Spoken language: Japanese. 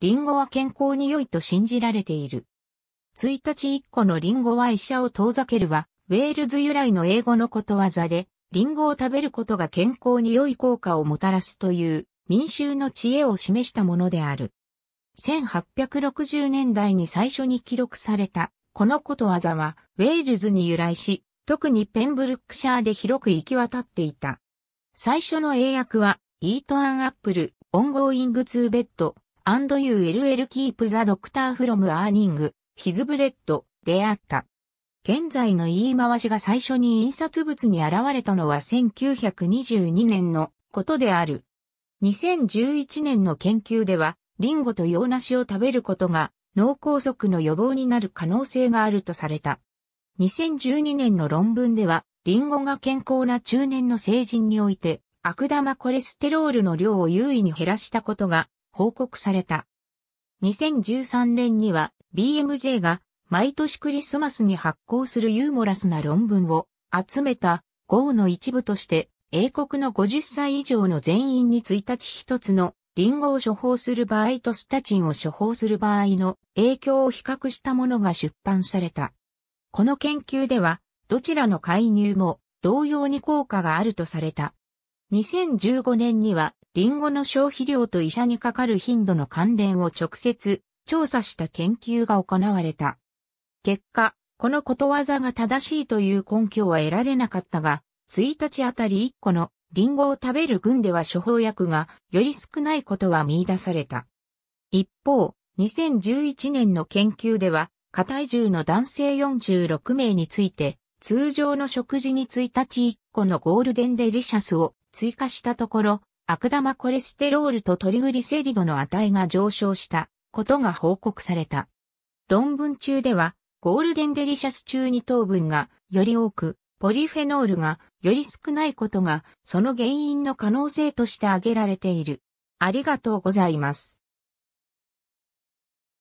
リンゴは健康に良いと信じられている。1日1個のリンゴは医者を遠ざけるは、ウェールズ由来の英語のことわざで、リンゴを食べることが健康に良い効果をもたらすという民衆の知恵を示したものである。1860年代に最初に記録された、このことわざは、ウェールズに由来し、特にペンブルックシャーで広く行き渡っていた。最初の英訳は、イートアンアップル、オンゴーイングツーベッド、and u l l keep the doctor from earning his bread であった。現在の言い回しが最初に印刷物に現れたのは1922年のことである。2011年の研究では、リンゴと洋梨を食べることが脳梗塞の予防になる可能性があるとされた。2012年の論文では、リンゴが健康な中年の成人において、悪玉コレステロールの量を優位に減らしたことが報告された。2013年には BMJ が毎年クリスマスに発行するユーモラスな論文を集めた号の一部として英国の50歳以上の全員に1日1つのリンゴを処方する場合とスタチンを処方する場合の影響を比較したものが出版された。この研究では、どちらの介入も同様に効果があるとされた。2015年にはリンゴの消費量と医者にかかる頻度の関連を直接調査した研究が行われた。結果、このことわざが正しいという根拠は得られなかったが、1日あたり1個のリンゴを食べる群では処方薬がより少ないことは見出された。一方、2011年の研究では、過体重の男性46名について、通常の食事に1日1個のゴールデンデリシャスを追加したところ、悪玉コレステロールとトリグリセリドの値が上昇したことが報告された。論文中では、ゴールデンデリシャス中に糖分がより多く、ポリフェノールがより少ないことが、その原因の可能性として挙げられている。ありがとうございます。